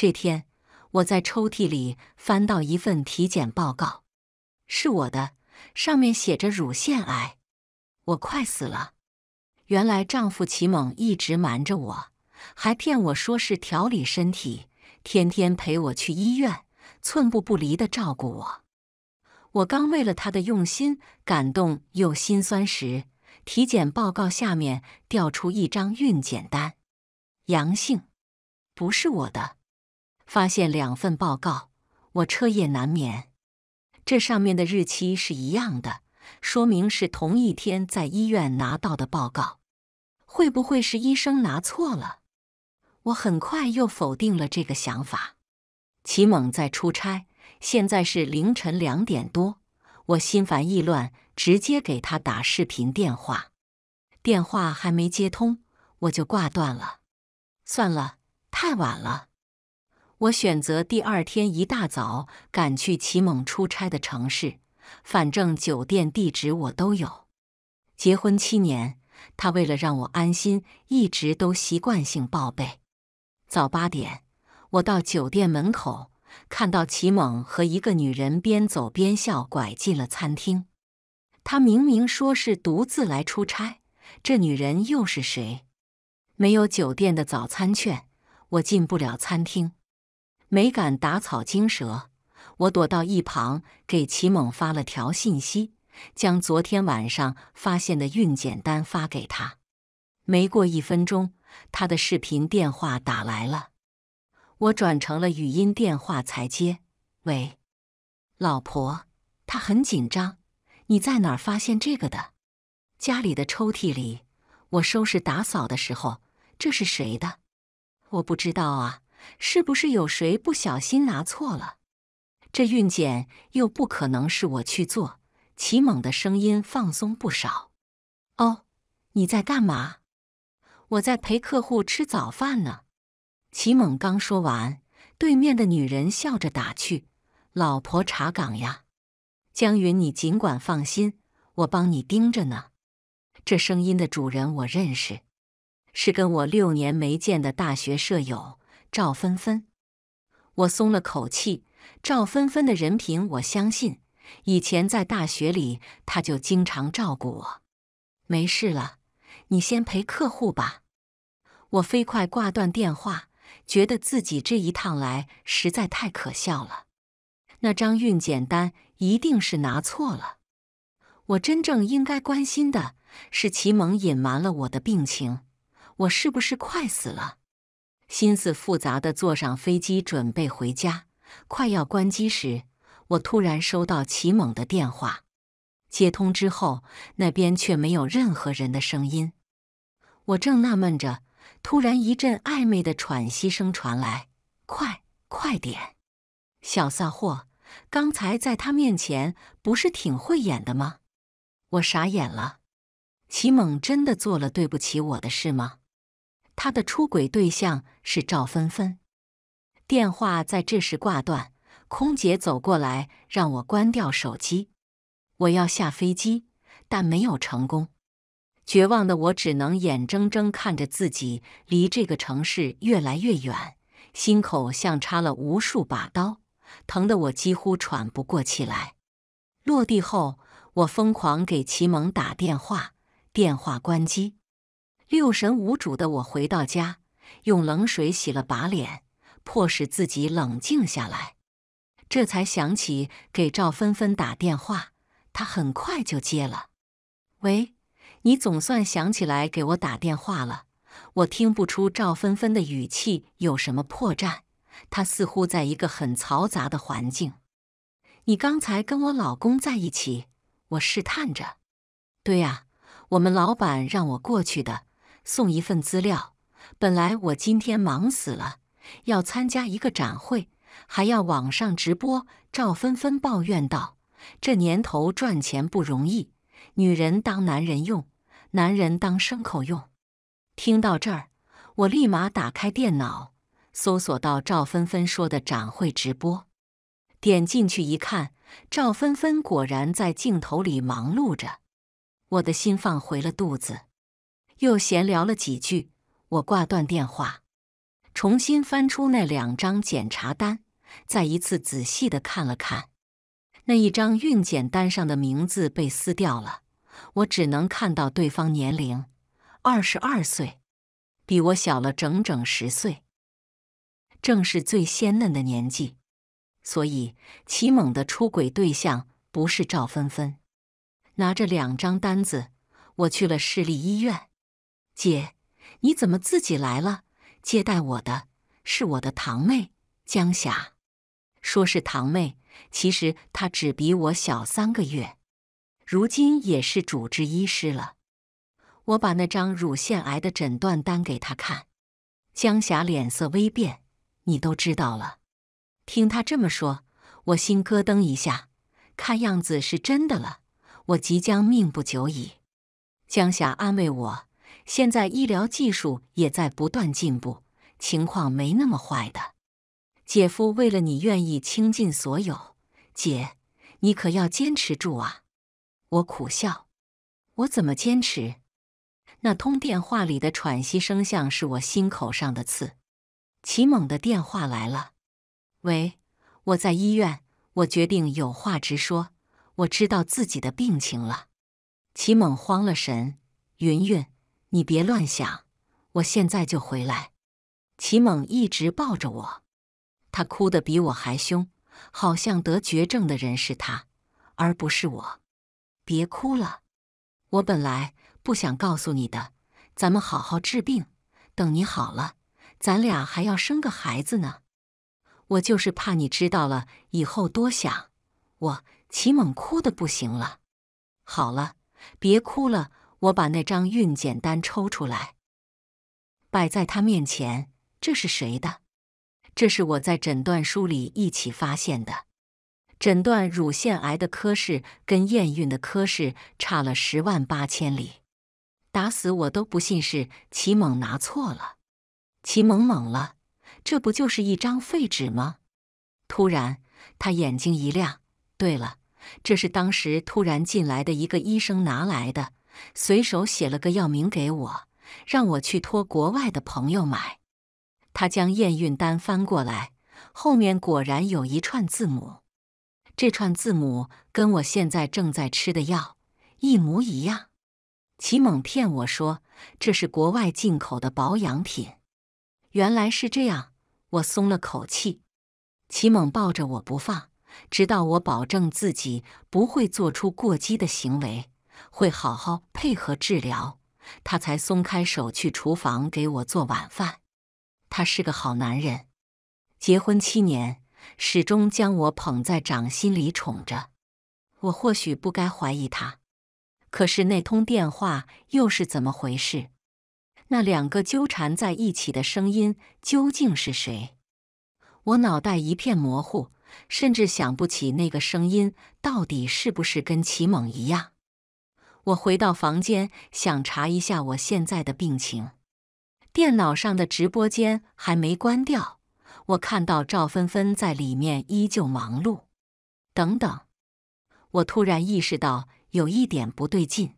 这天，我在抽屉里翻到一份体检报告，是我的，上面写着乳腺癌，我快死了。原来丈夫齐猛一直瞒着我，还骗我说是调理身体，天天陪我去医院，寸步不离的照顾我。我刚为了他的用心感动又心酸时，体检报告下面掉出一张孕检单，阳性，不是我的。发现两份报告，我彻夜难眠。这上面的日期是一样的，说明是同一天在医院拿到的报告。会不会是医生拿错了？我很快又否定了这个想法。齐猛在出差，现在是凌晨两点多，我心烦意乱，直接给他打视频电话。电话还没接通，我就挂断了。算了，太晚了。我选择第二天一大早赶去齐猛出差的城市，反正酒店地址我都有。结婚七年，他为了让我安心，一直都习惯性报备。早八点，我到酒店门口，看到齐猛和一个女人边走边笑，拐进了餐厅。他明明说是独自来出差，这女人又是谁？没有酒店的早餐券，我进不了餐厅。没敢打草惊蛇，我躲到一旁，给齐猛发了条信息，将昨天晚上发现的孕检单发给他。没过一分钟，他的视频电话打来了，我转成了语音电话才接。喂，老婆，他很紧张，你在哪儿发现这个的？家里的抽屉里。我收拾打扫的时候，这是谁的？我不知道啊。是不是有谁不小心拿错了？这孕检又不可能是我去做。齐猛的声音放松不少。哦，你在干嘛？我在陪客户吃早饭呢。齐猛刚说完，对面的女人笑着打趣：“老婆查岗呀。”江云，你尽管放心，我帮你盯着呢。这声音的主人我认识，是跟我六年没见的大学舍友。赵芬芬。我松了口气。赵芬芬的人品，我相信。以前在大学里，他就经常照顾我。没事了，你先陪客户吧。我飞快挂断电话，觉得自己这一趟来实在太可笑了。那张孕检单一定是拿错了。我真正应该关心的是齐萌隐瞒了我的病情，我是不是快死了？心思复杂的坐上飞机，准备回家。快要关机时，我突然收到齐猛的电话。接通之后，那边却没有任何人的声音。我正纳闷着，突然一阵暧昧的喘息声传来：“快，快点，小骚货！刚才在他面前不是挺会演的吗？”我傻眼了。齐猛真的做了对不起我的事吗？他的出轨对象是赵芬芬。电话在这时挂断，空姐走过来让我关掉手机。我要下飞机，但没有成功。绝望的我只能眼睁睁看着自己离这个城市越来越远，心口像插了无数把刀，疼得我几乎喘不过气来。落地后，我疯狂给齐蒙打电话，电话关机。六神无主的我回到家，用冷水洗了把脸，迫使自己冷静下来。这才想起给赵芬芬打电话，她很快就接了。喂，你总算想起来给我打电话了。我听不出赵芬芬的语气有什么破绽，她似乎在一个很嘈杂的环境。你刚才跟我老公在一起？我试探着。对呀，我们老板让我过去的。送一份资料。本来我今天忙死了，要参加一个展会，还要网上直播。赵芬芬抱怨道：“这年头赚钱不容易，女人当男人用，男人当牲口用。”听到这儿，我立马打开电脑，搜索到赵芬芬说的展会直播，点进去一看，赵芬芬果然在镜头里忙碌着，我的心放回了肚子。又闲聊了几句，我挂断电话，重新翻出那两张检查单，再一次仔细的看了看。那一张孕检单上的名字被撕掉了，我只能看到对方年龄，二十二岁，比我小了整整十岁，正是最鲜嫩的年纪。所以齐猛的出轨对象不是赵芬芬。拿着两张单子，我去了市立医院。姐，你怎么自己来了？接待我的是我的堂妹江霞，说是堂妹，其实她只比我小三个月，如今也是主治医师了。我把那张乳腺癌的诊断单给她看，江霞脸色微变。你都知道了？听她这么说，我心咯噔一下，看样子是真的了，我即将命不久矣。江霞安慰我。现在医疗技术也在不断进步，情况没那么坏的。姐夫为了你愿意倾尽所有，姐，你可要坚持住啊！我苦笑，我怎么坚持？那通电话里的喘息声像是我心口上的刺。齐猛的电话来了，喂，我在医院，我决定有话直说，我知道自己的病情了。齐猛慌了神，云云。你别乱想，我现在就回来。齐猛一直抱着我，他哭得比我还凶，好像得绝症的人是他，而不是我。别哭了，我本来不想告诉你的，咱们好好治病，等你好了，咱俩还要生个孩子呢。我就是怕你知道了以后多想。我，齐猛哭的不行了，好了，别哭了。我把那张孕检单抽出来，摆在他面前。这是谁的？这是我在诊断书里一起发现的。诊断乳腺癌的科室跟验孕的科室差了十万八千里，打死我都不信是齐猛拿错了。齐猛懵了，这不就是一张废纸吗？突然，他眼睛一亮：“对了，这是当时突然进来的一个医生拿来的。”随手写了个药名给我，让我去托国外的朋友买。他将验孕单翻过来，后面果然有一串字母。这串字母跟我现在正在吃的药一模一样。齐猛骗我说这是国外进口的保养品。原来是这样，我松了口气。齐猛抱着我不放，直到我保证自己不会做出过激的行为。会好好配合治疗，他才松开手去厨房给我做晚饭。他是个好男人，结婚七年始终将我捧在掌心里宠着。我或许不该怀疑他，可是那通电话又是怎么回事？那两个纠缠在一起的声音究竟是谁？我脑袋一片模糊，甚至想不起那个声音到底是不是跟齐猛一样。我回到房间，想查一下我现在的病情。电脑上的直播间还没关掉，我看到赵芬芬在里面依旧忙碌。等等，我突然意识到有一点不对劲：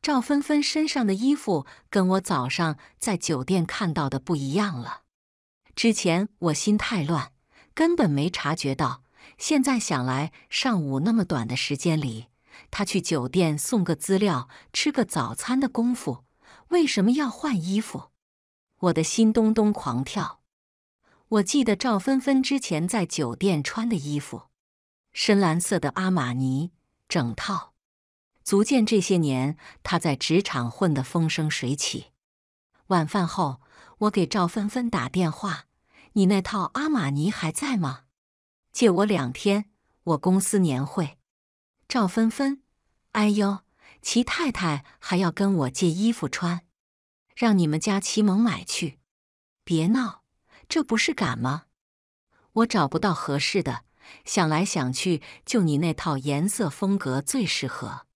赵芬芬身上的衣服跟我早上在酒店看到的不一样了。之前我心太乱，根本没察觉到。现在想来，上午那么短的时间里。他去酒店送个资料、吃个早餐的功夫，为什么要换衣服？我的心咚咚狂跳。我记得赵芬芬之前在酒店穿的衣服，深蓝色的阿玛尼，整套，足见这些年他在职场混得风生水起。晚饭后，我给赵芬芬打电话：“你那套阿玛尼还在吗？借我两天，我公司年会。”赵芬芬，哎呦，齐太太还要跟我借衣服穿，让你们家齐萌买去，别闹，这不是敢吗？我找不到合适的，想来想去，就你那套颜色风格最适合。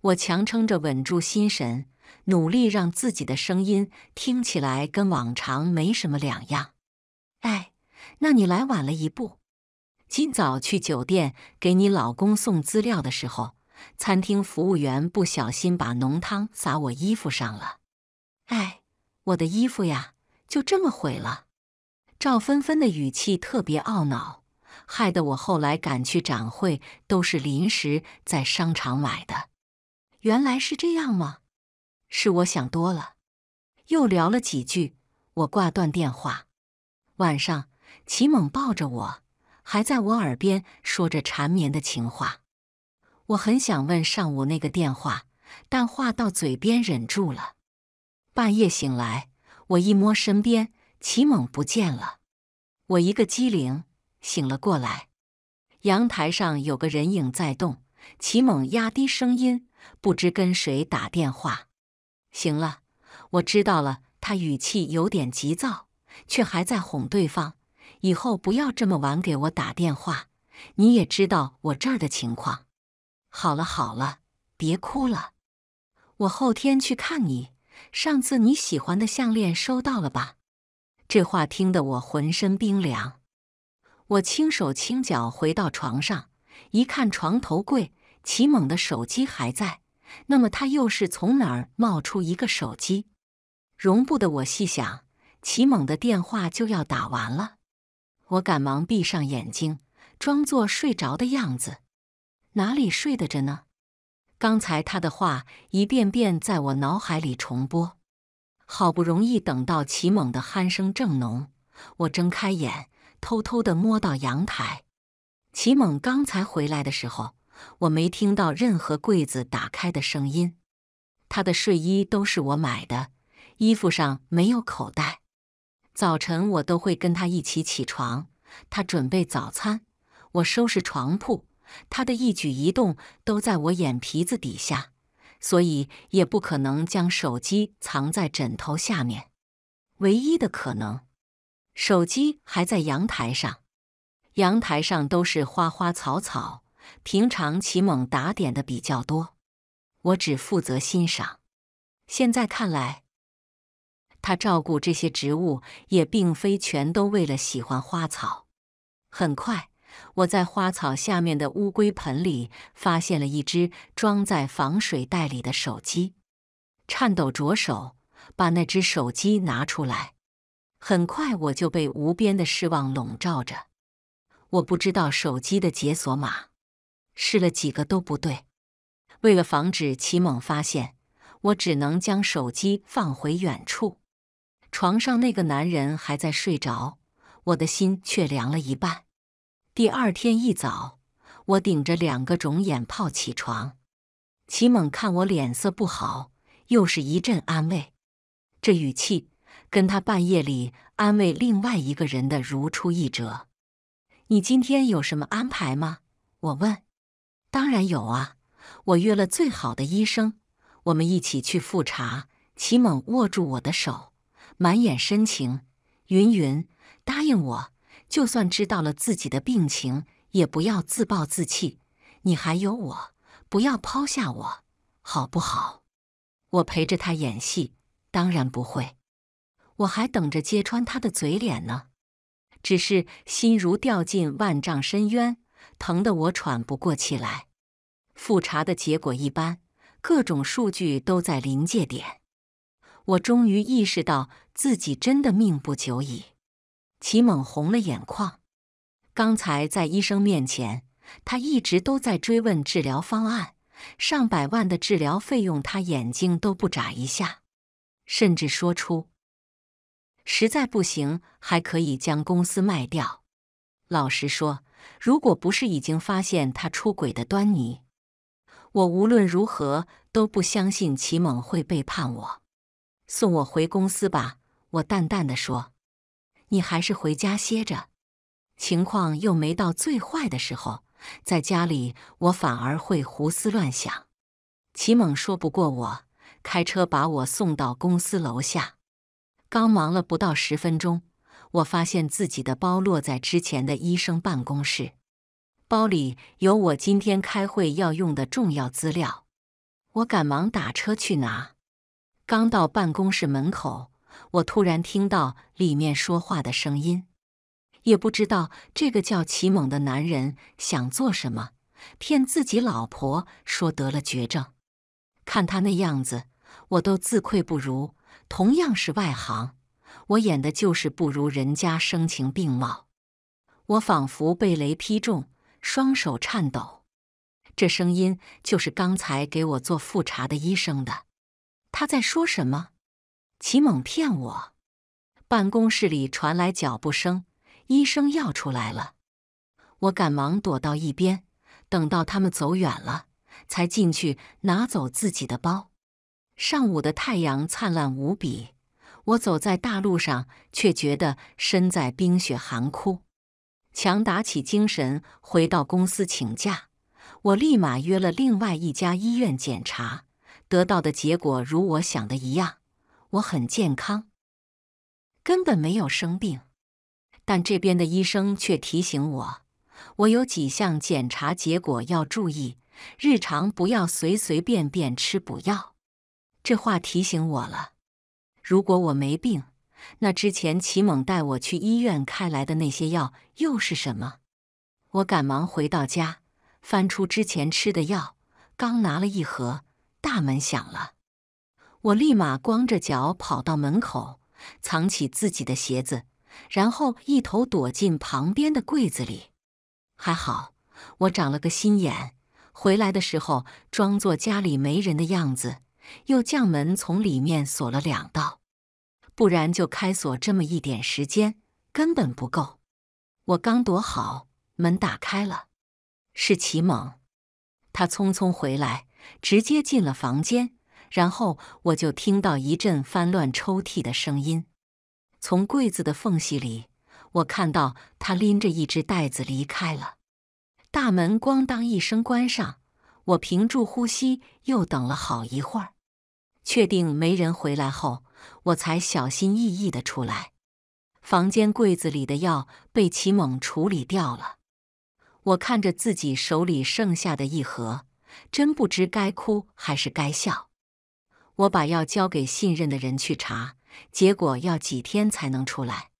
我强撑着稳住心神，努力让自己的声音听起来跟往常没什么两样。哎，那你来晚了一步。今早去酒店给你老公送资料的时候，餐厅服务员不小心把浓汤洒我衣服上了，哎，我的衣服呀，就这么毁了。赵芬芬的语气特别懊恼，害得我后来赶去展会都是临时在商场买的。原来是这样吗？是我想多了。又聊了几句，我挂断电话。晚上，齐猛抱着我。还在我耳边说着缠绵的情话，我很想问上午那个电话，但话到嘴边忍住了。半夜醒来，我一摸身边，齐猛不见了，我一个机灵醒了过来。阳台上有个人影在动，齐猛压低声音，不知跟谁打电话。行了，我知道了，他语气有点急躁，却还在哄对方。以后不要这么晚给我打电话，你也知道我这儿的情况。好了好了，别哭了，我后天去看你。上次你喜欢的项链收到了吧？这话听得我浑身冰凉。我轻手轻脚回到床上，一看床头柜，齐猛的手机还在。那么他又是从哪儿冒出一个手机？容不得我细想，齐猛的电话就要打完了。我赶忙闭上眼睛，装作睡着的样子。哪里睡得着呢？刚才他的话一遍遍在我脑海里重播。好不容易等到齐猛的鼾声正浓，我睁开眼，偷偷的摸到阳台。齐猛刚才回来的时候，我没听到任何柜子打开的声音。他的睡衣都是我买的，衣服上没有口袋。早晨，我都会跟他一起起床，他准备早餐，我收拾床铺，他的一举一动都在我眼皮子底下，所以也不可能将手机藏在枕头下面。唯一的可能，手机还在阳台上。阳台上都是花花草草，平常齐猛打点的比较多，我只负责欣赏。现在看来。他照顾这些植物也并非全都为了喜欢花草。很快，我在花草下面的乌龟盆里发现了一只装在防水袋里的手机。颤抖着手把那只手机拿出来，很快我就被无边的失望笼罩着。我不知道手机的解锁码，试了几个都不对。为了防止奇猛发现，我只能将手机放回远处。床上那个男人还在睡着，我的心却凉了一半。第二天一早，我顶着两个肿眼泡起床。齐猛看我脸色不好，又是一阵安慰。这语气跟他半夜里安慰另外一个人的如出一辙。你今天有什么安排吗？我问。当然有啊，我约了最好的医生，我们一起去复查。齐猛握住我的手。满眼深情，云云，答应我，就算知道了自己的病情，也不要自暴自弃。你还有我，不要抛下我，好不好？我陪着他演戏，当然不会。我还等着揭穿他的嘴脸呢。只是心如掉进万丈深渊，疼得我喘不过气来。复查的结果一般，各种数据都在临界点。我终于意识到。自己真的命不久矣，齐猛红了眼眶。刚才在医生面前，他一直都在追问治疗方案，上百万的治疗费用，他眼睛都不眨一下，甚至说出：“实在不行，还可以将公司卖掉。”老实说，如果不是已经发现他出轨的端倪，我无论如何都不相信齐猛会背叛我。送我回公司吧。我淡淡的说：“你还是回家歇着，情况又没到最坏的时候。在家里，我反而会胡思乱想。”齐猛说不过我，开车把我送到公司楼下。刚忙了不到十分钟，我发现自己的包落在之前的医生办公室，包里有我今天开会要用的重要资料。我赶忙打车去拿，刚到办公室门口。我突然听到里面说话的声音，也不知道这个叫齐猛的男人想做什么，骗自己老婆说得了绝症。看他那样子，我都自愧不如。同样是外行，我演的就是不如人家声情并茂。我仿佛被雷劈中，双手颤抖。这声音就是刚才给我做复查的医生的，他在说什么？祁猛骗我！办公室里传来脚步声，医生要出来了。我赶忙躲到一边，等到他们走远了，才进去拿走自己的包。上午的太阳灿烂无比，我走在大路上，却觉得身在冰雪寒窟。强打起精神回到公司请假，我立马约了另外一家医院检查，得到的结果如我想的一样。我很健康，根本没有生病，但这边的医生却提醒我，我有几项检查结果要注意，日常不要随随便便吃补药。这话提醒我了，如果我没病，那之前齐猛带我去医院开来的那些药又是什么？我赶忙回到家，翻出之前吃的药，刚拿了一盒，大门响了。我立马光着脚跑到门口，藏起自己的鞋子，然后一头躲进旁边的柜子里。还好我长了个心眼，回来的时候装作家里没人的样子，又将门从里面锁了两道。不然就开锁这么一点时间，根本不够。我刚躲好，门打开了，是齐猛。他匆匆回来，直接进了房间。然后我就听到一阵翻乱抽屉的声音，从柜子的缝隙里，我看到他拎着一只袋子离开了。大门咣当一声关上，我屏住呼吸，又等了好一会儿，确定没人回来后，我才小心翼翼地出来。房间柜子里的药被祁猛处理掉了，我看着自己手里剩下的一盒，真不知该哭还是该笑。我把药交给信任的人去查，结果要几天才能出来。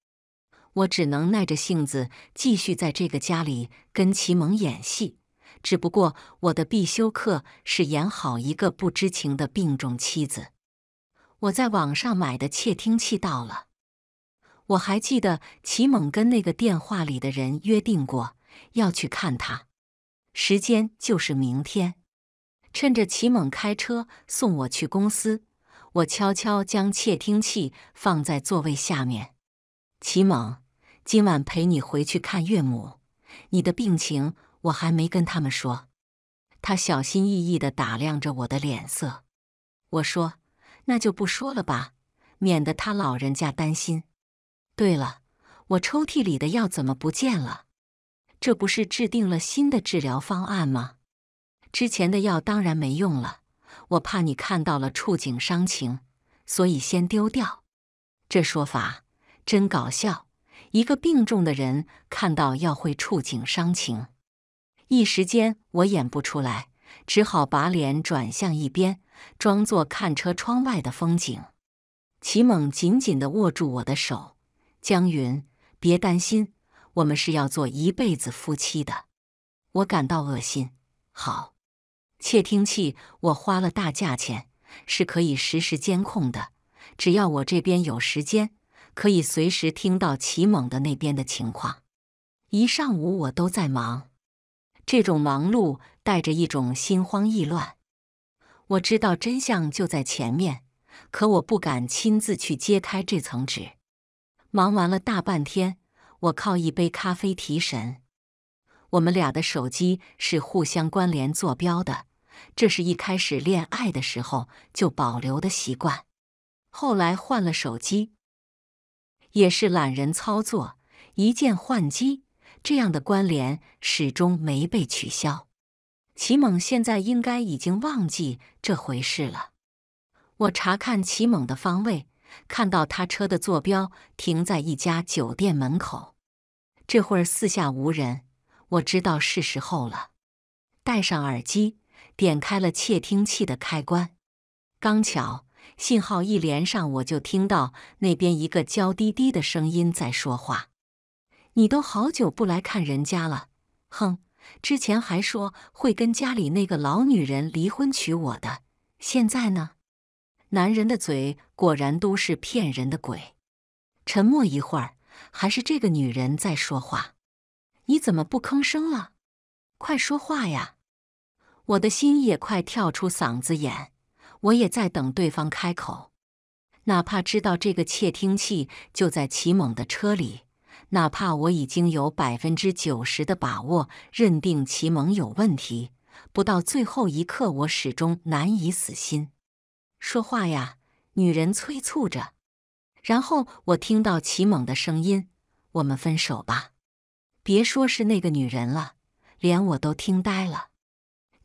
我只能耐着性子继续在这个家里跟齐猛演戏，只不过我的必修课是演好一个不知情的病重妻子。我在网上买的窃听器到了，我还记得齐猛跟那个电话里的人约定过要去看他，时间就是明天。趁着齐猛开车送我去公司，我悄悄将窃听器放在座位下面。齐猛，今晚陪你回去看岳母，你的病情我还没跟他们说。他小心翼翼地打量着我的脸色，我说：“那就不说了吧，免得他老人家担心。”对了，我抽屉里的药怎么不见了？这不是制定了新的治疗方案吗？之前的药当然没用了，我怕你看到了触景伤情，所以先丢掉。这说法真搞笑，一个病重的人看到药会触景伤情，一时间我演不出来，只好把脸转向一边，装作看车窗外的风景。齐猛紧紧的握住我的手，江云，别担心，我们是要做一辈子夫妻的。我感到恶心，好。窃听器我花了大价钱，是可以实时监控的。只要我这边有时间，可以随时听到齐猛的那边的情况。一上午我都在忙，这种忙碌带着一种心慌意乱。我知道真相就在前面，可我不敢亲自去揭开这层纸。忙完了大半天，我靠一杯咖啡提神。我们俩的手机是互相关联坐标的。这是一开始恋爱的时候就保留的习惯，后来换了手机，也是懒人操作，一键换机，这样的关联始终没被取消。齐猛现在应该已经忘记这回事了。我查看齐猛的方位，看到他车的坐标停在一家酒店门口。这会儿四下无人，我知道是时候了，戴上耳机。点开了窃听器的开关，刚巧信号一连上，我就听到那边一个娇滴滴的声音在说话：“你都好久不来看人家了，哼！之前还说会跟家里那个老女人离婚娶我的，现在呢？男人的嘴果然都是骗人的鬼。”沉默一会儿，还是这个女人在说话：“你怎么不吭声了？快说话呀！”我的心也快跳出嗓子眼，我也在等对方开口。哪怕知道这个窃听器就在齐猛的车里，哪怕我已经有百分之九十的把握认定齐猛有问题，不到最后一刻，我始终难以死心。说话呀，女人催促着。然后我听到齐猛的声音：“我们分手吧。”别说是那个女人了，连我都听呆了。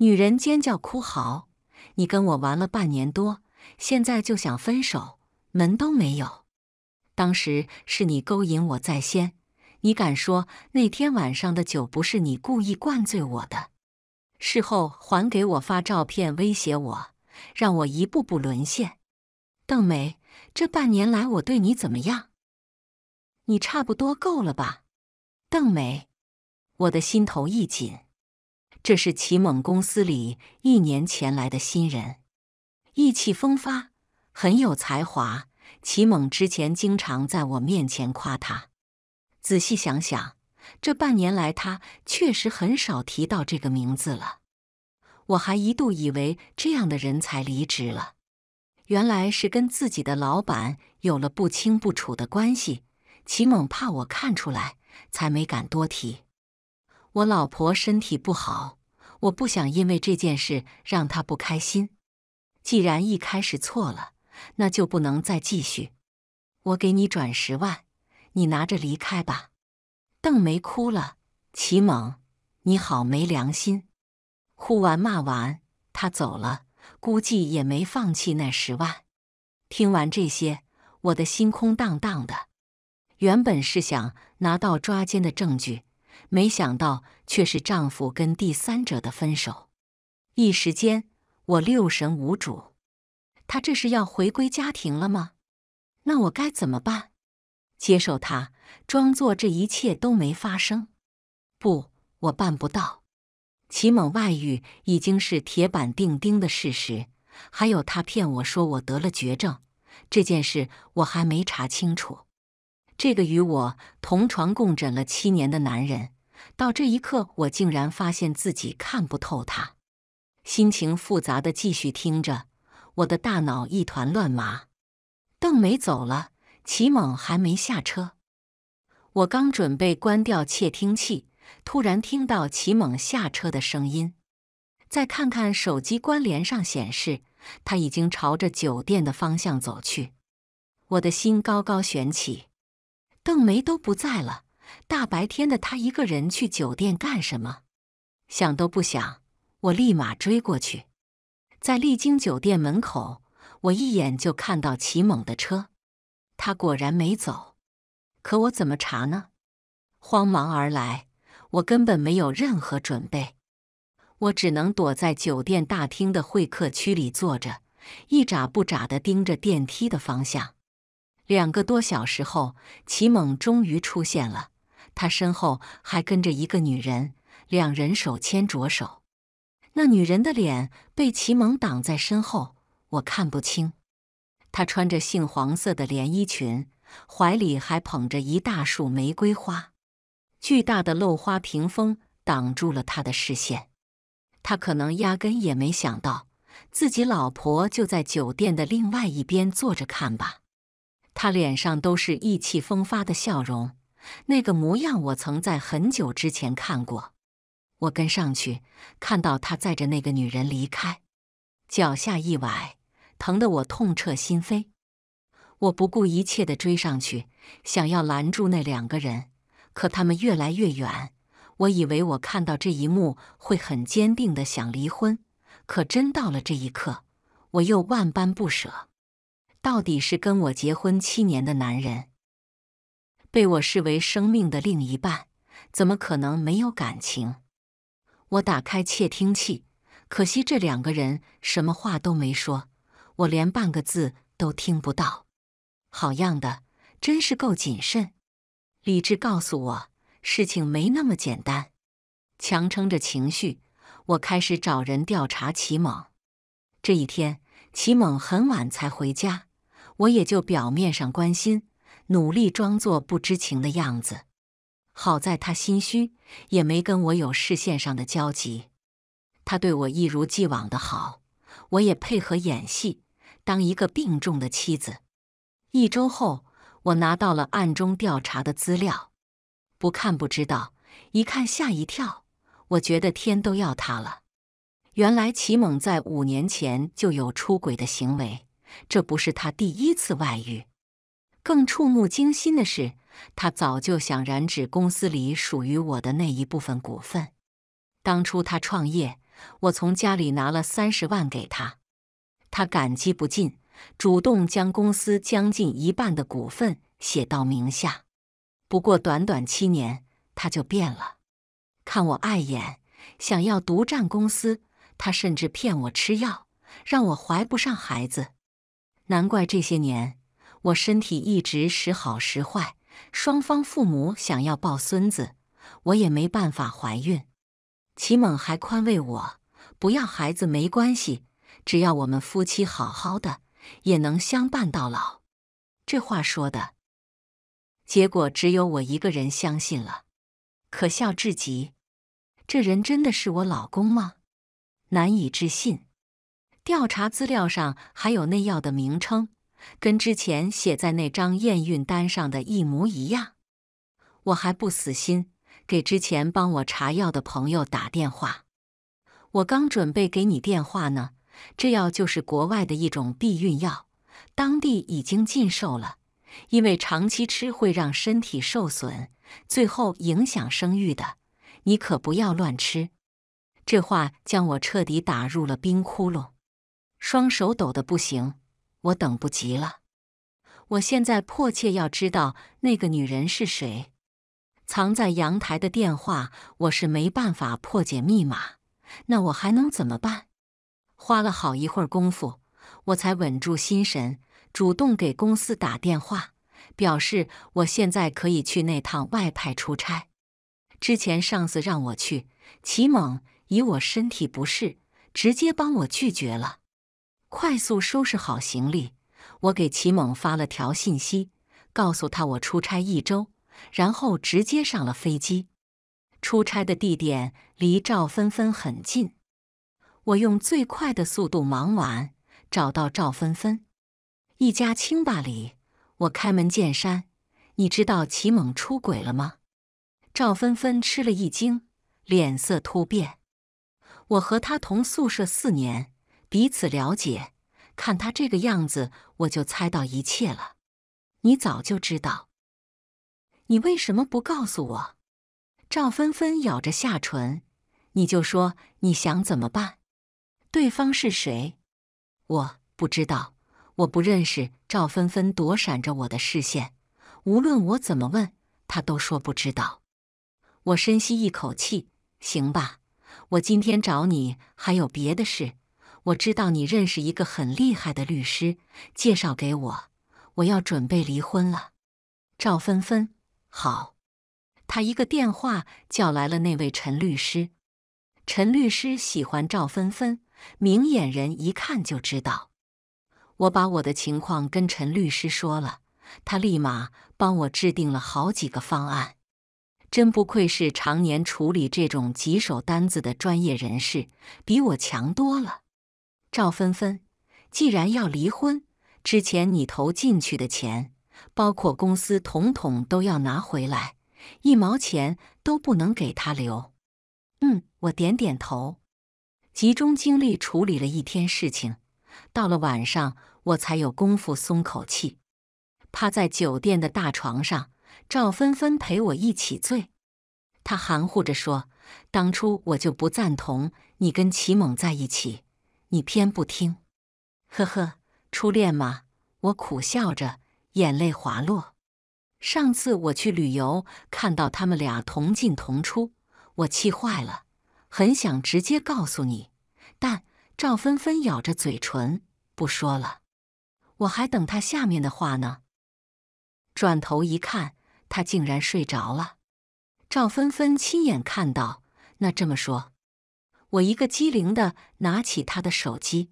女人尖叫哭嚎：“你跟我玩了半年多，现在就想分手，门都没有！当时是你勾引我在先，你敢说那天晚上的酒不是你故意灌醉我的？事后还给我发照片威胁我，让我一步步沦陷。”邓美，这半年来我对你怎么样？你差不多够了吧，邓美？我的心头一紧。这是齐猛公司里一年前来的新人，意气风发，很有才华。齐猛之前经常在我面前夸他，仔细想想，这半年来他确实很少提到这个名字了。我还一度以为这样的人才离职了，原来是跟自己的老板有了不清不楚的关系。齐猛怕我看出来，才没敢多提。我老婆身体不好，我不想因为这件事让她不开心。既然一开始错了，那就不能再继续。我给你转十万，你拿着离开吧。邓梅哭了，齐猛，你好没良心！哭完骂完，他走了，估计也没放弃那十万。听完这些，我的心空荡荡的。原本是想拿到抓奸的证据。没想到却是丈夫跟第三者的分手，一时间我六神无主。他这是要回归家庭了吗？那我该怎么办？接受他，装作这一切都没发生？不，我办不到。齐猛外遇已经是铁板钉钉的事实，还有他骗我说我得了绝症，这件事我还没查清楚。这个与我同床共枕了七年的男人。到这一刻，我竟然发现自己看不透他，心情复杂的继续听着，我的大脑一团乱麻。邓梅走了，齐猛还没下车。我刚准备关掉窃听器，突然听到齐猛下车的声音，再看看手机关联上显示，他已经朝着酒店的方向走去。我的心高高悬起，邓梅都不在了。大白天的，他一个人去酒店干什么？想都不想，我立马追过去。在丽晶酒店门口，我一眼就看到齐猛的车，他果然没走。可我怎么查呢？慌忙而来，我根本没有任何准备，我只能躲在酒店大厅的会客区里坐着，一眨不眨地盯着电梯的方向。两个多小时后，齐猛终于出现了。他身后还跟着一个女人，两人手牵着手。那女人的脸被齐蒙挡在身后，我看不清。她穿着杏黄色的连衣裙，怀里还捧着一大束玫瑰花。巨大的漏花屏风挡住了她的视线。他可能压根也没想到，自己老婆就在酒店的另外一边坐着看吧。他脸上都是意气风发的笑容。那个模样，我曾在很久之前看过。我跟上去，看到他载着那个女人离开，脚下一崴，疼得我痛彻心扉。我不顾一切的追上去，想要拦住那两个人，可他们越来越远。我以为我看到这一幕会很坚定的想离婚，可真到了这一刻，我又万般不舍。到底是跟我结婚七年的男人。被我视为生命的另一半，怎么可能没有感情？我打开窃听器，可惜这两个人什么话都没说，我连半个字都听不到。好样的，真是够谨慎。理智告诉我，事情没那么简单。强撑着情绪，我开始找人调查齐猛。这一天，齐猛很晚才回家，我也就表面上关心。努力装作不知情的样子，好在他心虚，也没跟我有视线上的交集。他对我一如既往的好，我也配合演戏，当一个病重的妻子。一周后，我拿到了暗中调查的资料，不看不知道，一看吓一跳。我觉得天都要塌了。原来齐猛在五年前就有出轨的行为，这不是他第一次外遇。更触目惊心的是，他早就想染指公司里属于我的那一部分股份。当初他创业，我从家里拿了三十万给他，他感激不尽，主动将公司将近一半的股份写到名下。不过短短七年，他就变了。看我碍眼，想要独占公司，他甚至骗我吃药，让我怀不上孩子。难怪这些年。我身体一直时好时坏，双方父母想要抱孙子，我也没办法怀孕。祁猛还宽慰我，不要孩子没关系，只要我们夫妻好好的，也能相伴到老。这话说的，结果只有我一个人相信了，可笑至极。这人真的是我老公吗？难以置信。调查资料上还有那药的名称。跟之前写在那张验孕单上的一模一样，我还不死心，给之前帮我查药的朋友打电话。我刚准备给你电话呢，这药就是国外的一种避孕药，当地已经禁售了，因为长期吃会让身体受损，最后影响生育的，你可不要乱吃。这话将我彻底打入了冰窟窿，双手抖得不行。我等不及了，我现在迫切要知道那个女人是谁。藏在阳台的电话，我是没办法破解密码，那我还能怎么办？花了好一会儿功夫，我才稳住心神，主动给公司打电话，表示我现在可以去那趟外派出差。之前上司让我去，祁猛以我身体不适，直接帮我拒绝了。快速收拾好行李，我给齐猛发了条信息，告诉他我出差一周，然后直接上了飞机。出差的地点离赵芬芬很近，我用最快的速度忙完，找到赵芬芬一家清吧里，我开门见山：“你知道齐猛出轨了吗？”赵芬芬吃了一惊，脸色突变。我和他同宿舍四年。彼此了解，看他这个样子，我就猜到一切了。你早就知道，你为什么不告诉我？赵芬芬咬着下唇，你就说你想怎么办？对方是谁？我不知道，我不认识。赵芬芬躲闪着我的视线，无论我怎么问，他都说不知道。我深吸一口气，行吧，我今天找你还有别的事。我知道你认识一个很厉害的律师，介绍给我，我要准备离婚了。赵芬芬，好，他一个电话叫来了那位陈律师。陈律师喜欢赵芬芬，明眼人一看就知道。我把我的情况跟陈律师说了，他立马帮我制定了好几个方案。真不愧是常年处理这种棘手单子的专业人士，比我强多了。赵芬芬，既然要离婚，之前你投进去的钱，包括公司，统统都要拿回来，一毛钱都不能给他留。嗯，我点点头。集中精力处理了一天事情，到了晚上，我才有功夫松口气，趴在酒店的大床上，赵芬芬陪我一起醉。他含糊着说：“当初我就不赞同你跟齐猛在一起。”你偏不听，呵呵，初恋嘛，我苦笑着，眼泪滑落。上次我去旅游，看到他们俩同进同出，我气坏了，很想直接告诉你，但赵芬芬咬着嘴唇不说了。我还等他下面的话呢，转头一看，他竟然睡着了。赵芬芬亲眼看到，那这么说。我一个机灵的拿起他的手机，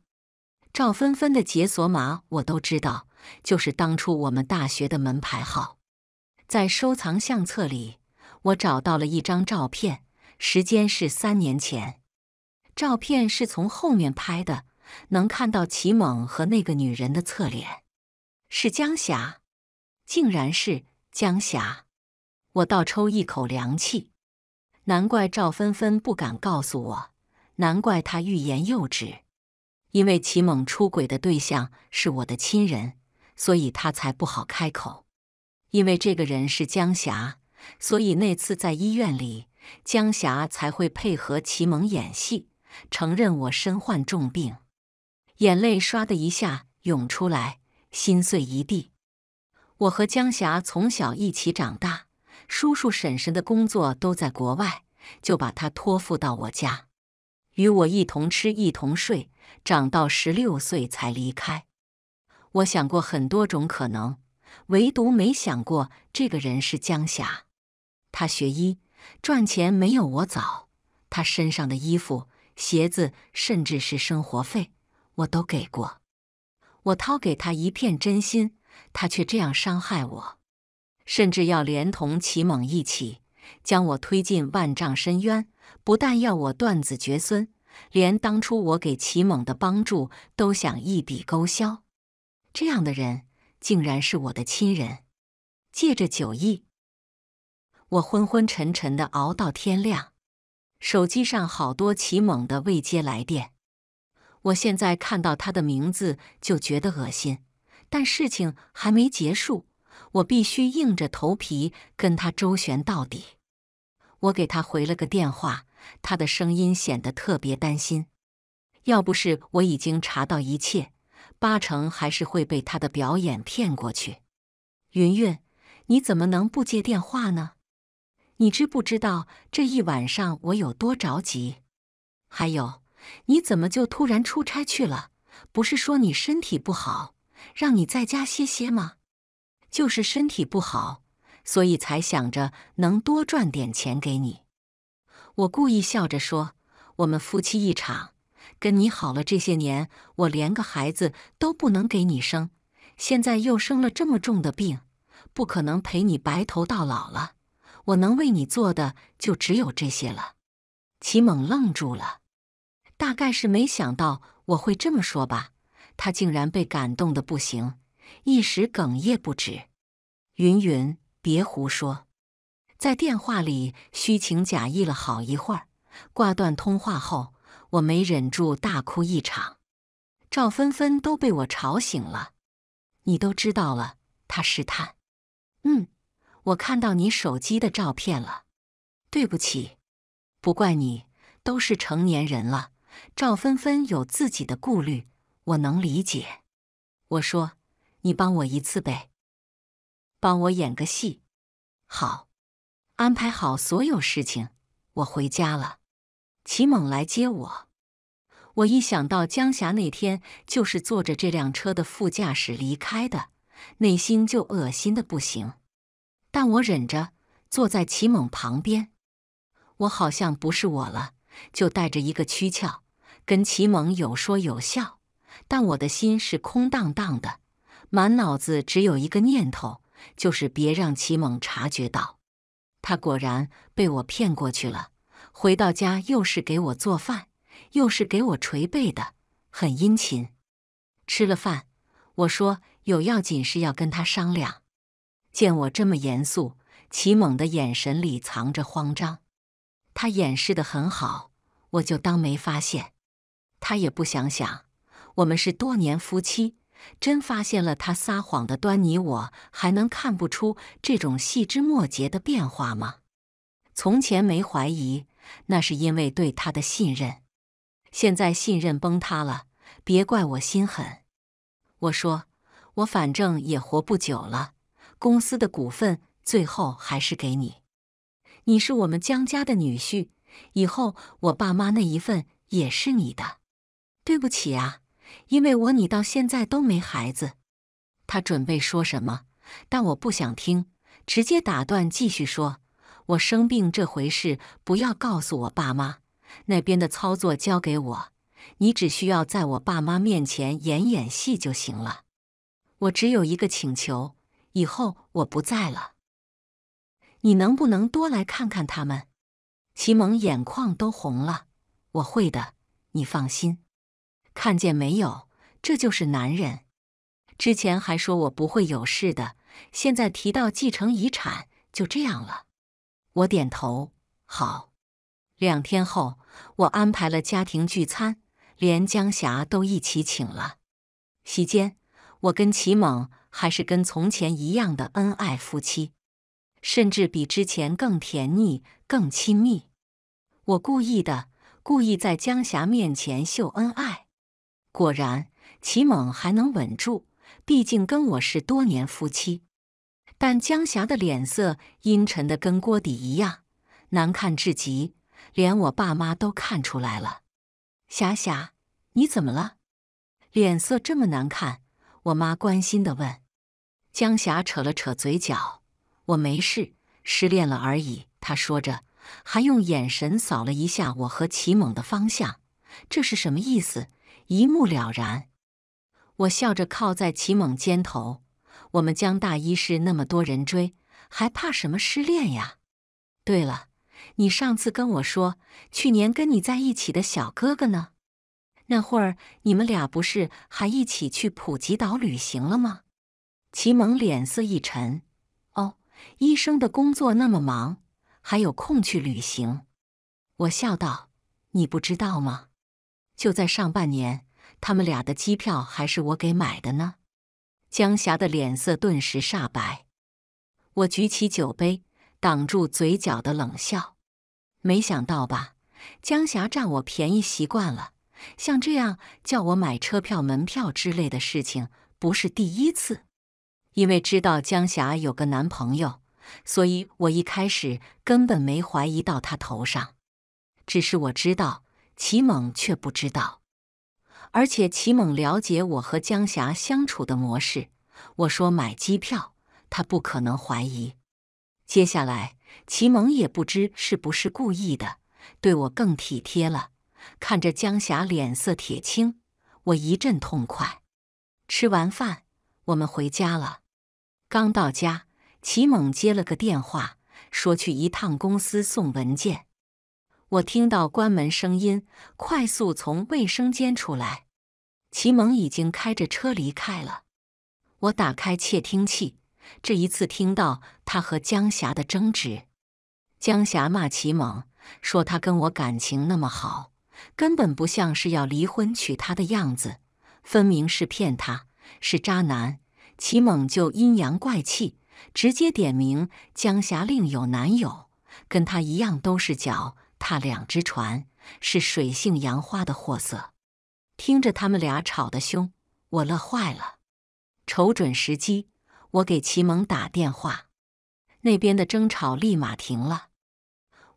赵芬芬的解锁码我都知道，就是当初我们大学的门牌号。在收藏相册里，我找到了一张照片，时间是三年前。照片是从后面拍的，能看到齐猛和那个女人的侧脸，是江霞。竟然是江霞！我倒抽一口凉气，难怪赵芬芬不敢告诉我。难怪他欲言又止，因为齐猛出轨的对象是我的亲人，所以他才不好开口。因为这个人是江霞，所以那次在医院里，江霞才会配合齐猛演戏，承认我身患重病。眼泪唰的一下涌出来，心碎一地。我和江霞从小一起长大，叔叔婶婶的工作都在国外，就把她托付到我家。与我一同吃，一同睡，长到十六岁才离开。我想过很多种可能，唯独没想过这个人是江霞。他学医，赚钱没有我早。他身上的衣服、鞋子，甚至是生活费，我都给过。我掏给他一片真心，他却这样伤害我，甚至要连同齐猛一起，将我推进万丈深渊。不但要我断子绝孙，连当初我给齐猛的帮助都想一笔勾销。这样的人竟然是我的亲人。借着酒意，我昏昏沉沉的熬到天亮。手机上好多齐猛的未接来电，我现在看到他的名字就觉得恶心。但事情还没结束，我必须硬着头皮跟他周旋到底。我给他回了个电话。他的声音显得特别担心。要不是我已经查到一切，八成还是会被他的表演骗过去。云云，你怎么能不接电话呢？你知不知道这一晚上我有多着急？还有，你怎么就突然出差去了？不是说你身体不好，让你在家歇歇吗？就是身体不好，所以才想着能多赚点钱给你。我故意笑着说：“我们夫妻一场，跟你好了这些年，我连个孩子都不能给你生，现在又生了这么重的病，不可能陪你白头到老了。我能为你做的就只有这些了。”齐猛愣住了，大概是没想到我会这么说吧，他竟然被感动的不行，一时哽咽不止。“云云，别胡说。”在电话里虚情假意了好一会儿，挂断通话后，我没忍住大哭一场，赵芬芬都被我吵醒了。你都知道了？他试探。嗯，我看到你手机的照片了。对不起，不怪你，都是成年人了。赵芬芬有自己的顾虑，我能理解。我说，你帮我一次呗，帮我演个戏。好。安排好所有事情，我回家了。齐猛来接我，我一想到江霞那天就是坐着这辆车的副驾驶离开的，内心就恶心的不行。但我忍着，坐在齐猛旁边。我好像不是我了，就带着一个躯壳，跟齐猛有说有笑。但我的心是空荡荡的，满脑子只有一个念头，就是别让齐猛察觉到。他果然被我骗过去了，回到家又是给我做饭，又是给我捶背的，很殷勤。吃了饭，我说有要紧事要跟他商量。见我这么严肃，齐猛的眼神里藏着慌张，他掩饰的很好，我就当没发现。他也不想想，我们是多年夫妻。真发现了他撒谎的端倪，我还能看不出这种细枝末节的变化吗？从前没怀疑，那是因为对他的信任。现在信任崩塌了，别怪我心狠。我说，我反正也活不久了，公司的股份最后还是给你。你是我们江家的女婿，以后我爸妈那一份也是你的。对不起啊。因为我你到现在都没孩子，他准备说什么，但我不想听，直接打断，继续说：我生病这回事，不要告诉我爸妈，那边的操作交给我，你只需要在我爸妈面前演演戏就行了。我只有一个请求，以后我不在了，你能不能多来看看他们？齐蒙眼眶都红了，我会的，你放心。看见没有，这就是男人。之前还说我不会有事的，现在提到继承遗产，就这样了。我点头，好。两天后，我安排了家庭聚餐，连江霞都一起请了。席间，我跟齐猛还是跟从前一样的恩爱夫妻，甚至比之前更甜腻、更亲密。我故意的，故意在江霞面前秀恩爱。果然，齐猛还能稳住，毕竟跟我是多年夫妻。但江霞的脸色阴沉的跟锅底一样，难看至极，连我爸妈都看出来了。霞霞，你怎么了？脸色这么难看？我妈关心的问。江霞扯了扯嘴角：“我没事，失恋了而已。”她说着，还用眼神扫了一下我和齐猛的方向，这是什么意思？一目了然，我笑着靠在齐猛肩头。我们江大一室那么多人追，还怕什么失恋呀？对了，你上次跟我说，去年跟你在一起的小哥哥呢？那会儿你们俩不是还一起去普吉岛旅行了吗？齐猛脸色一沉。哦，医生的工作那么忙，还有空去旅行？我笑道：“你不知道吗？”就在上半年，他们俩的机票还是我给买的呢。江霞的脸色顿时煞白。我举起酒杯，挡住嘴角的冷笑。没想到吧，江霞占我便宜习惯了，像这样叫我买车票、门票之类的事情不是第一次。因为知道江霞有个男朋友，所以我一开始根本没怀疑到他头上。只是我知道。齐猛却不知道，而且齐猛了解我和江霞相处的模式。我说买机票，他不可能怀疑。接下来，齐猛也不知是不是故意的，对我更体贴了。看着江霞脸色铁青，我一阵痛快。吃完饭，我们回家了。刚到家，齐猛接了个电话，说去一趟公司送文件。我听到关门声音，快速从卫生间出来。齐蒙已经开着车离开了。我打开窃听器，这一次听到他和江霞的争执。江霞骂齐蒙，说他跟我感情那么好，根本不像是要离婚娶她的样子，分明是骗她，是渣男。齐蒙就阴阳怪气，直接点名江霞另有男友，跟她一样都是脚。踏两只船是水性杨花的货色，听着他们俩吵得凶，我乐坏了。瞅准时机，我给齐蒙打电话，那边的争吵立马停了。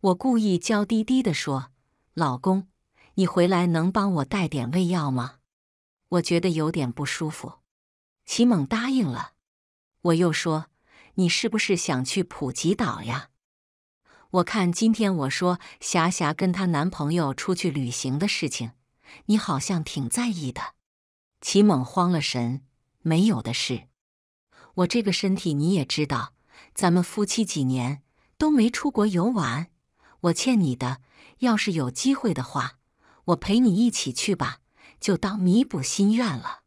我故意娇滴滴地说：“老公，你回来能帮我带点胃药吗？我觉得有点不舒服。”齐蒙答应了。我又说：“你是不是想去普吉岛呀？”我看今天我说霞霞跟她男朋友出去旅行的事情，你好像挺在意的。齐猛慌了神，没有的事。我这个身体你也知道，咱们夫妻几年都没出国游玩，我欠你的。要是有机会的话，我陪你一起去吧，就当弥补心愿了。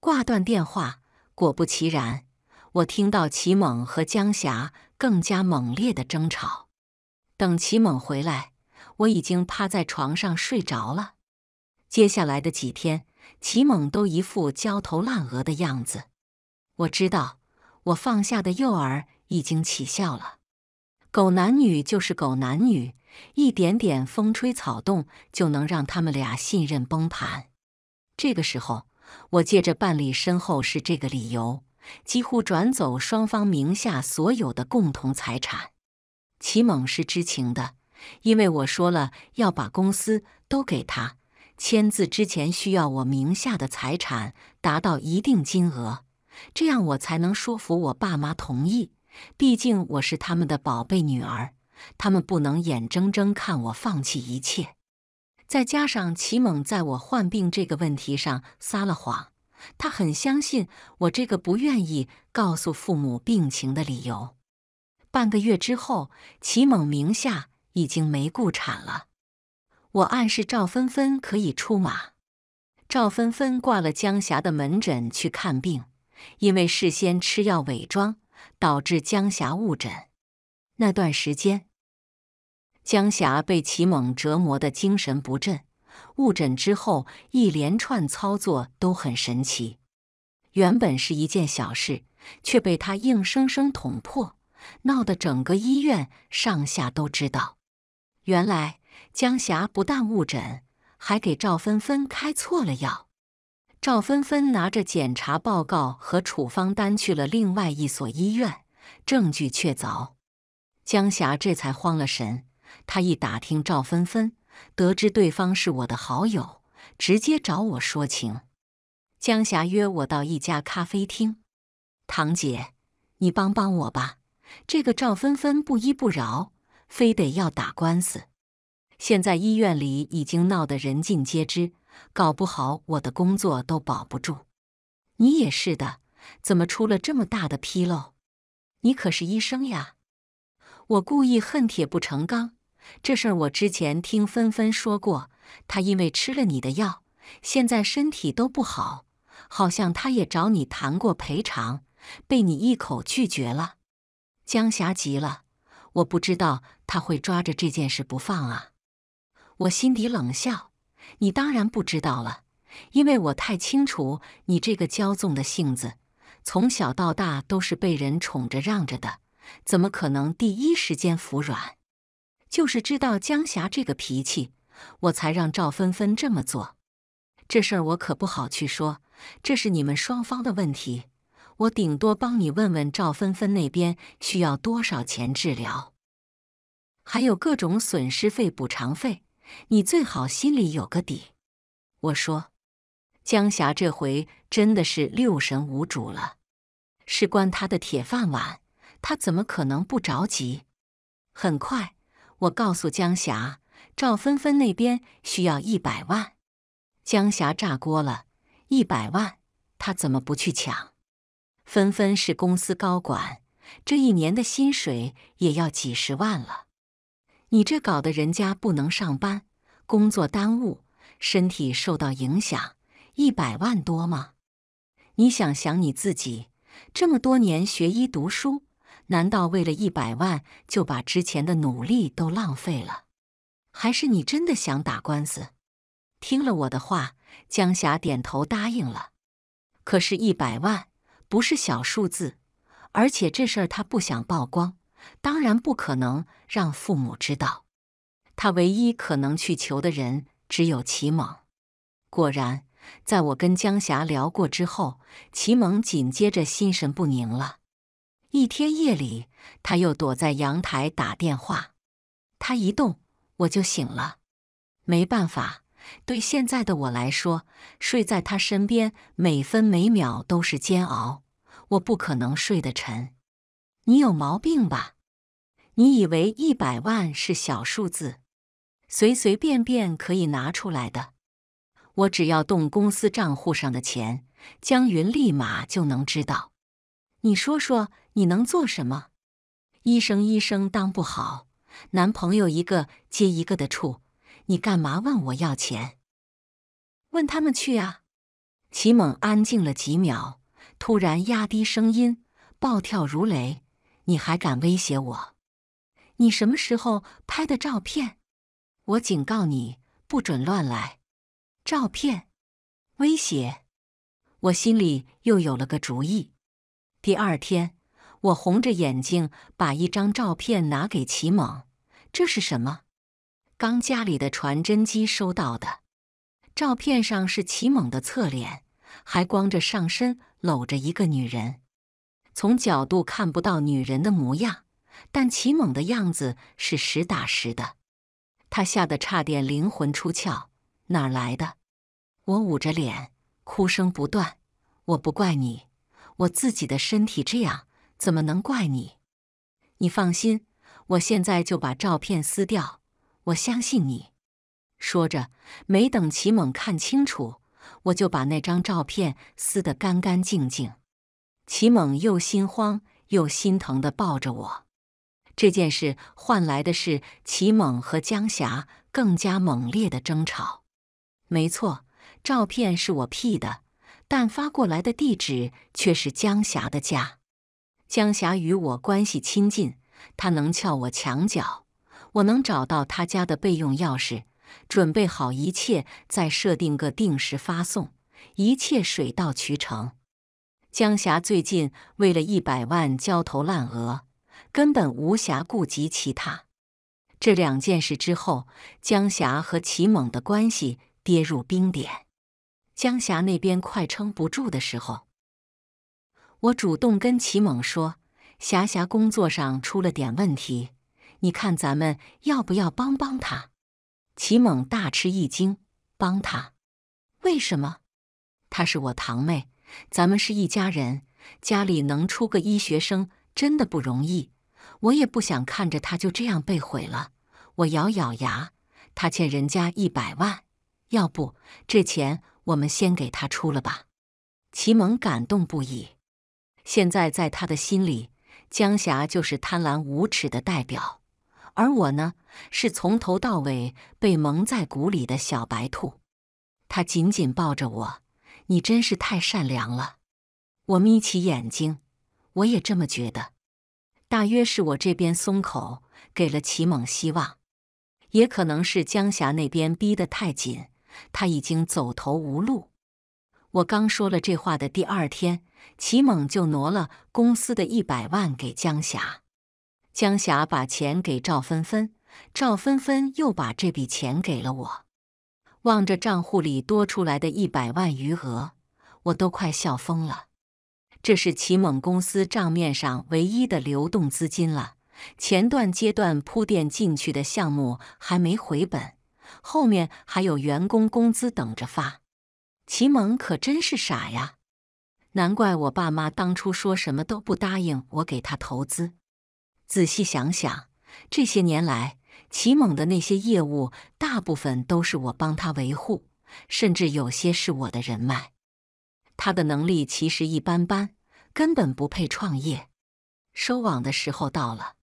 挂断电话，果不其然，我听到齐猛和江霞更加猛烈的争吵。等齐猛回来，我已经趴在床上睡着了。接下来的几天，齐猛都一副焦头烂额的样子。我知道，我放下的诱饵已经起效了。狗男女就是狗男女，一点点风吹草动就能让他们俩信任崩盘。这个时候，我借着办理身后事这个理由，几乎转走双方名下所有的共同财产。齐猛是知情的，因为我说了要把公司都给他。签字之前需要我名下的财产达到一定金额，这样我才能说服我爸妈同意。毕竟我是他们的宝贝女儿，他们不能眼睁睁看我放弃一切。再加上齐猛在我患病这个问题上撒了谎，他很相信我这个不愿意告诉父母病情的理由。半个月之后，齐猛名下已经没固产了。我暗示赵芬芬可以出马。赵芬芬挂了江霞的门诊去看病，因为事先吃药伪装，导致江霞误诊。那段时间，江霞被齐猛折磨的精神不振。误诊之后，一连串操作都很神奇。原本是一件小事，却被他硬生生捅破。闹得整个医院上下都知道，原来江霞不但误诊，还给赵芬芬开错了药。赵芬芬拿着检查报告和处方单去了另外一所医院，证据确凿。江霞这才慌了神。他一打听赵芬芬，得知对方是我的好友，直接找我说情。江霞约我到一家咖啡厅：“堂姐，你帮帮我吧。”这个赵芬芬不依不饶，非得要打官司。现在医院里已经闹得人尽皆知，搞不好我的工作都保不住。你也是的，怎么出了这么大的纰漏？你可是医生呀！我故意恨铁不成钢。这事儿我之前听纷纷说过，她因为吃了你的药，现在身体都不好，好像她也找你谈过赔偿，被你一口拒绝了。江霞急了，我不知道他会抓着这件事不放啊！我心底冷笑，你当然不知道了，因为我太清楚你这个骄纵的性子，从小到大都是被人宠着让着的，怎么可能第一时间服软？就是知道江霞这个脾气，我才让赵芬芬这么做。这事儿我可不好去说，这是你们双方的问题。我顶多帮你问问赵芬芬那边需要多少钱治疗，还有各种损失费、补偿费，你最好心里有个底。我说，江霞这回真的是六神无主了，事关她的铁饭碗，她怎么可能不着急？很快，我告诉江霞，赵芬芬那边需要一百万。江霞炸锅了，一百万，她怎么不去抢？纷纷是公司高管，这一年的薪水也要几十万了。你这搞得人家不能上班，工作耽误，身体受到影响，一百万多吗？你想想你自己这么多年学医读书，难道为了一百万就把之前的努力都浪费了？还是你真的想打官司？听了我的话，江霞点头答应了。可是，一百万。不是小数字，而且这事儿他不想曝光，当然不可能让父母知道。他唯一可能去求的人只有祁猛。果然，在我跟江霞聊过之后，祁猛紧接着心神不宁了。一天夜里，他又躲在阳台打电话，他一动我就醒了，没办法。对现在的我来说，睡在他身边每分每秒都是煎熬，我不可能睡得沉。你有毛病吧？你以为一百万是小数字，随随便便可以拿出来的？我只要动公司账户上的钱，江云立马就能知道。你说说，你能做什么？医生，医生当不好，男朋友一个接一个的处。你干嘛问我要钱？问他们去啊！齐猛安静了几秒，突然压低声音，暴跳如雷：“你还敢威胁我？你什么时候拍的照片？我警告你，不准乱来！照片？威胁？我心里又有了个主意。第二天，我红着眼睛把一张照片拿给齐猛，这是什么？”刚家里的传真机收到的，照片上是齐猛的侧脸，还光着上身搂着一个女人，从角度看不到女人的模样，但齐猛的样子是实打实的。他吓得差点灵魂出窍，哪儿来的？我捂着脸，哭声不断。我不怪你，我自己的身体这样怎么能怪你？你放心，我现在就把照片撕掉。我相信你，说着，没等齐猛看清楚，我就把那张照片撕得干干净净。齐猛又心慌又心疼的抱着我。这件事换来的是齐猛和江霞更加猛烈的争吵。没错，照片是我 P 的，但发过来的地址却是江霞的家。江霞与我关系亲近，她能撬我墙角。我能找到他家的备用钥匙，准备好一切，再设定个定时发送，一切水到渠成。江霞最近为了一百万焦头烂额，根本无暇顾及其他。这两件事之后，江霞和齐猛的关系跌入冰点。江霞那边快撑不住的时候，我主动跟齐猛说：“霞霞工作上出了点问题。”你看，咱们要不要帮帮他？祁猛大吃一惊，帮他？为什么？她是我堂妹，咱们是一家人，家里能出个医学生真的不容易，我也不想看着她就这样被毁了。我咬咬牙，他欠人家一百万，要不这钱我们先给他出了吧？祁猛感动不已，现在在他的心里，江霞就是贪婪无耻的代表。而我呢，是从头到尾被蒙在鼓里的小白兔。他紧紧抱着我，你真是太善良了。我眯起眼睛，我也这么觉得。大约是我这边松口给了齐猛希望，也可能是江霞那边逼得太紧，他已经走投无路。我刚说了这话的第二天，齐猛就挪了公司的一百万给江霞。江霞把钱给赵芬芬，赵芬芬又把这笔钱给了我。望着账户里多出来的一百万余额，我都快笑疯了。这是齐猛公司账面上唯一的流动资金了。前段阶段铺垫进去的项目还没回本，后面还有员工工资等着发。齐猛可真是傻呀！难怪我爸妈当初说什么都不答应我给他投资。仔细想想，这些年来齐猛的那些业务，大部分都是我帮他维护，甚至有些是我的人脉。他的能力其实一般般，根本不配创业。收网的时候到了，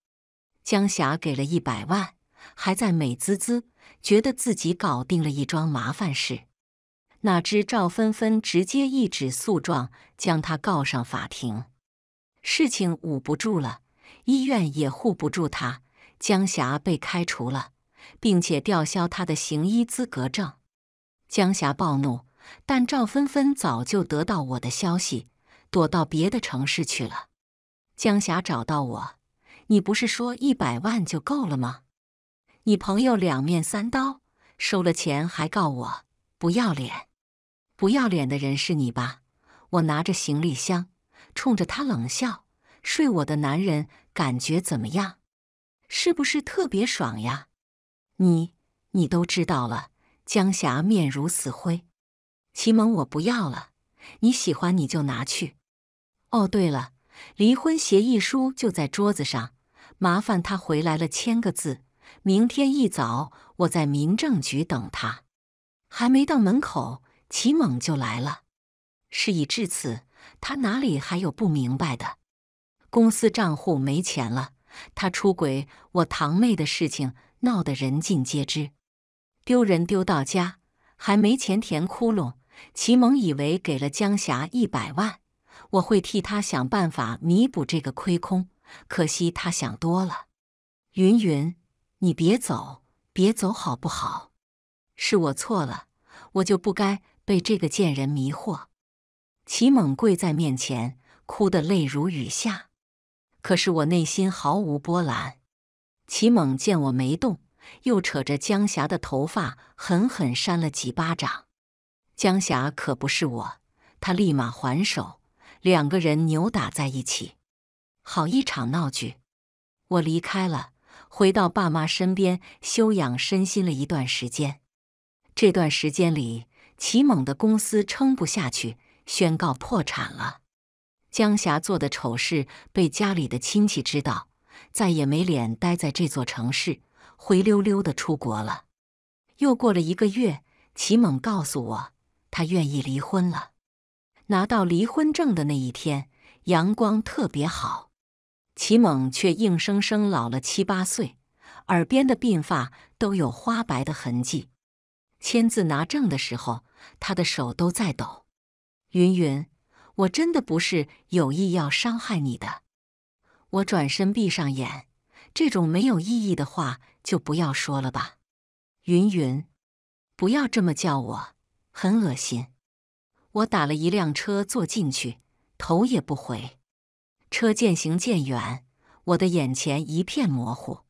江霞给了一百万，还在美滋滋，觉得自己搞定了一桩麻烦事。哪知赵芬芬直接一纸诉状将他告上法庭，事情捂不住了。医院也护不住他，江霞被开除了，并且吊销他的行医资格证。江霞暴怒，但赵芬芬早就得到我的消息，躲到别的城市去了。江霞找到我：“你不是说一百万就够了吗？你朋友两面三刀，收了钱还告我，不要脸！不要脸的人是你吧？”我拿着行李箱，冲着他冷笑：“睡我的男人。”感觉怎么样？是不是特别爽呀？你你都知道了。江霞面如死灰。齐蒙，我不要了。你喜欢你就拿去。哦，对了，离婚协议书就在桌子上，麻烦他回来了签个字。明天一早我在民政局等他。还没到门口，齐蒙就来了。事已至此，他哪里还有不明白的？公司账户没钱了，他出轨我堂妹的事情闹得人尽皆知，丢人丢到家，还没钱填窟窿。齐蒙以为给了江霞一百万，我会替他想办法弥补这个亏空，可惜他想多了。云云，你别走，别走好不好？是我错了，我就不该被这个贱人迷惑。齐猛跪在面前，哭得泪如雨下。可是我内心毫无波澜。齐猛见我没动，又扯着江霞的头发，狠狠扇了几巴掌。江霞可不是我，她立马还手，两个人扭打在一起，好一场闹剧。我离开了，回到爸妈身边休养身心了一段时间。这段时间里，齐猛的公司撑不下去，宣告破产了。江霞做的丑事被家里的亲戚知道，再也没脸待在这座城市，灰溜溜的出国了。又过了一个月，齐猛告诉我，他愿意离婚了。拿到离婚证的那一天，阳光特别好，齐猛却硬生生老了七八岁，耳边的鬓发都有花白的痕迹。签字拿证的时候，他的手都在抖。云云。我真的不是有意要伤害你的。我转身闭上眼，这种没有意义的话就不要说了吧。云云，不要这么叫我，很恶心。我打了一辆车坐进去，头也不回。车渐行渐远，我的眼前一片模糊。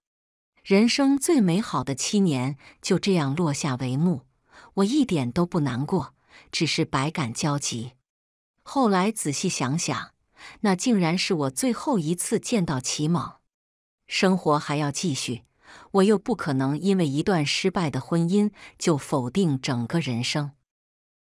人生最美好的七年就这样落下帷幕，我一点都不难过，只是百感交集。后来仔细想想，那竟然是我最后一次见到齐猛。生活还要继续，我又不可能因为一段失败的婚姻就否定整个人生。